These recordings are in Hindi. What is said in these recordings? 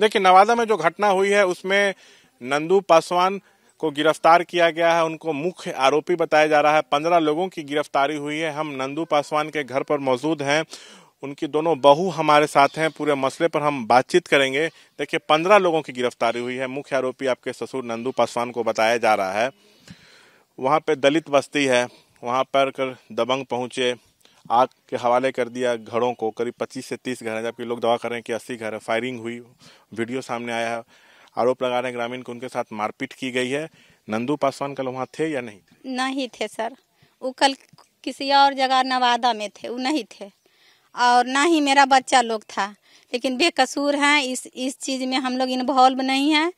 देखिए नवादा में जो घटना हुई है उसमें नंदू पासवान को गिरफ्तार किया गया है उनको मुख्य आरोपी बताया जा रहा है पंद्रह लोगों की गिरफ्तारी हुई है हम नंदू पासवान के घर पर मौजूद हैं उनकी दोनों बहू हमारे साथ हैं पूरे मसले पर हम बातचीत करेंगे देखिए पंद्रह लोगों की गिरफ्तारी हुई है मुख्य आरोपी आपके ससुर नंदू पासवान को बताया जा रहा है वहाँ पे दलित बस्ती है वहाँ पर कर दबंग पहुँचे आग के हवाले कर दिया घरों को करीब 25 से 30 घर हैं जबकि लोग दवा कर रहे हैं कि 80 घर है फायरिंग हुई वीडियो सामने आया है आरोप लगा रहे हैं ग्रामीण को उनके साथ मारपीट की गई है नंदू पासवान कल वहाँ थे या नहीं नहीं थे सर वो कल किसी और जगह नवादा में थे वो नहीं थे और ना ही मेरा बच्चा लोग था लेकिन बेकसूर हैं इस इस चीज़ में हम लोग इन्वॉल्व नहीं हैं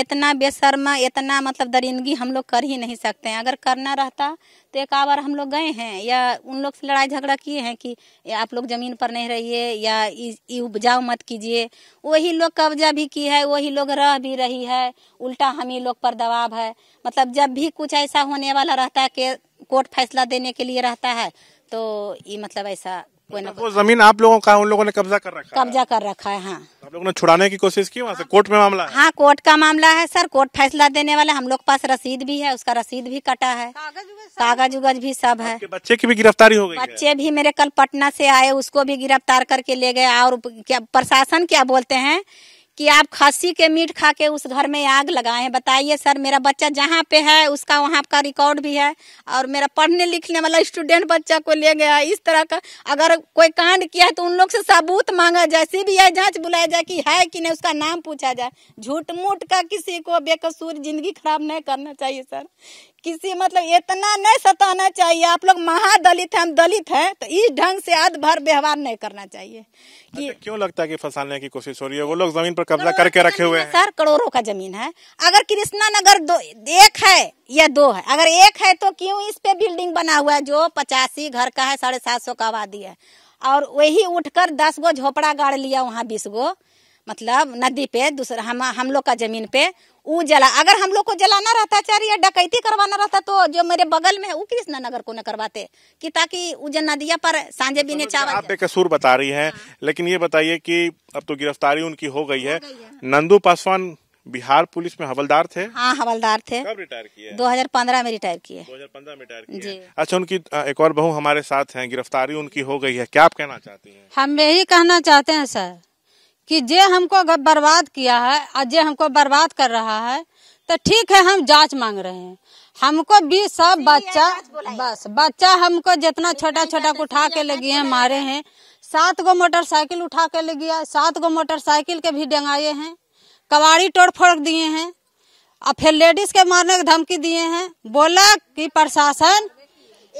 इतना बेशर्मा इतना मतलब दरिंदगी हम लोग कर ही नहीं सकते हैं अगर करना रहता तो एक बार हम लोग गए हैं या उन लोग से लड़ाई झगड़ा किए हैं कि आप लोग ज़मीन पर नहीं रहिए या ये उपजाऊ मत कीजिए वही लोग कब्जा भी की है वही लोग रह भी रही है उल्टा हम ही लोग पर दबाव है मतलब जब भी कुछ ऐसा होने वाला रहता है कि कोर्ट फैसला देने के लिए रहता है तो ये मतलब ऐसा कोई ना वो जमीन आप लोगों का उन लोगों ने कब्जा कर रखा कब्जा कर रखा है हाँ आप लोगों ने छुड़ाने की कोशिश की वहाँ से कोर्ट में मामला है हाँ कोर्ट का मामला है सर कोर्ट फैसला देने वाला हम लोग पास रसीद भी है उसका रसीद भी कटा है कागज उगज भी सब है बच्चे की भी गिरफ्तारी हो गई बच्चे भी मेरे कल पटना से आए उसको भी गिरफ्तार करके ले गए और क्या प्रशासन क्या बोलते हैं कि आप खसी के मीट खा के उस घर में आग लगाए बताइए सर मेरा बच्चा जहाँ पे है उसका वहाँ का रिकॉर्ड भी है और मेरा पढ़ने लिखने वाला स्टूडेंट बच्चा को ले गया इस तरह का अगर कोई कांड किया है तो उन लोग से सबूत मांगा जाए सी बी आई जाँच बुलाया जाए कि है कि नहीं उसका नाम पूछा जाए झूठ मूठ का किसी को बेकसूर जिंदगी खराब नहीं करना चाहिए सर किसी मतलब इतना नहीं सताना चाहिए आप लोग महादलित हैं हम दलित हैं तो इस ढंग से आध भर व्यवहार नहीं करना चाहिए कि अच्छा, क्यों लगता है कि फंसाने की कोशिश हो रही है वो लोग जमीन पर कब्जा करके रखे हुए हैं सर करोड़ों का जमीन है अगर कृष्णा नगर दो एक है या दो है अगर एक है तो क्यों इस पे बिल्डिंग बना हुआ है जो पचासी घर का है साढ़े सात सौ का आबादी है और वही उठकर दस गो झोपड़ा गाड़ लिया वहाँ बीस गो मतलब नदी पे दूसरा हम हम लोग का जमीन पे वो जला अगर हम लोग को जलाना रहता चार या डकैती करवाना रहता तो जो मेरे बगल में है वो कृष्णा नगर को न करवाते कि ताकि वो जो नदिया पर सांझे बीने मतलब चावल आप बेकसूर बता रही हैं हाँ। लेकिन ये बताइए कि अब तो गिरफ्तारी उनकी हो गई है, है। नंदू पासवान बिहार पुलिस में हवलदार थे हाँ हवलदार थे कब रिटायर किए 2015 में रिटायर किए 2015 में रिटायर किए अच्छा उनकी एक और बहू हमारे साथ हैं गिरफ्तारी उनकी हो गई है क्या आप कहना चाहती हैं हम यही कहना चाहते हैं सर कि जे हमको बर्बाद किया है और जे हमको बर्बाद कर रहा है तो ठीक है हम जांच मांग रहे हैं हमको भी सब बच्चा बस बच्चा हमको जितना छोटा छोटा तो उठा के ले गए मारे हैं सात गो मोटरसाइकिल उठा के ले गया सात गो मोटरसाइकिल के भी डंगाए हैं कवाड़ी तोड़ फोड़ दिए हैं और फिर लेडीज के मारने की धमकी दिए हैं बोला कि प्रशासन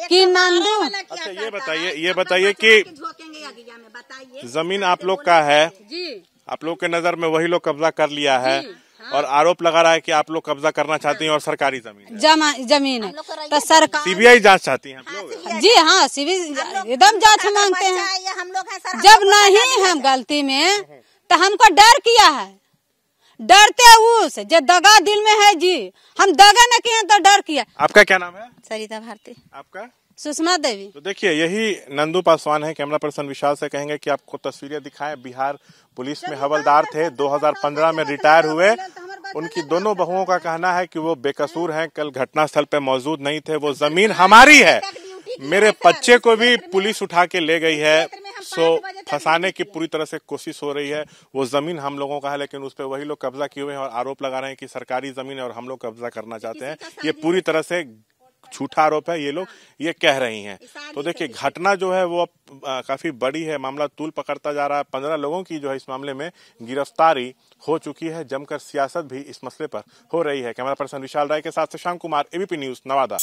की तो नंदू अच्छा ये बताइए ये बताइए कि बताइए तो जमीन आप लोग का है जी आप लोग के नजर में वही लोग कब्जा कर लिया है हाँ। और आरोप लगा रहा है कि आप लोग कब्जा करना चाहती हैं हाँ। और सरकारी जमीन जमा जमीन है तो सरकार सीबीआई जांच चाहती है हाँ, जी हाँ सीबीआई एकदम जांच मांगते हैं जब नहीं हम गलती में तो हमको डर किया है डरते उस जो दगा दिल में है जी हम दगा न किए तो डर किया आपका क्या नाम है सरिता भारती आपका सुषमा देवी तो देखिए यही नंदू पासवान है कैमरा पर्सन विशाल से कहेंगे कि आपको तस्वीरें दिखाएं बिहार पुलिस में हवलदार थे 2015 तो में तो रिटायर हुए तो उनकी दोनों बहुओं का कहना है कि वो बेकसूर हैं कल घटनास्थल पे मौजूद नहीं थे वो जमीन हमारी है मेरे बच्चे को भी पुलिस उठा के ले गई है सो फंसाने की पूरी तरह से कोशिश हो रही है वो जमीन हम लोगों का है लेकिन उस पर वही लोग कब्जा किए हुए हैं और आरोप लगा रहे हैं कि सरकारी जमीन है और हम लोग कब्जा करना तो चाहते हैं ये पूरी तरह से झूठा आरोप है ये लोग हाँ। ये कह रही हैं तो देखिए घटना जो है वो अब काफी बड़ी है मामला तूल पकड़ता जा रहा है पंद्रह लोगों की जो है इस मामले में गिरफ्तारी हो चुकी है जमकर सियासत भी इस मसले पर हो रही है कैमरा पर्सन विशाल राय के साथ शशांक कुमार एबीपी न्यूज नवादा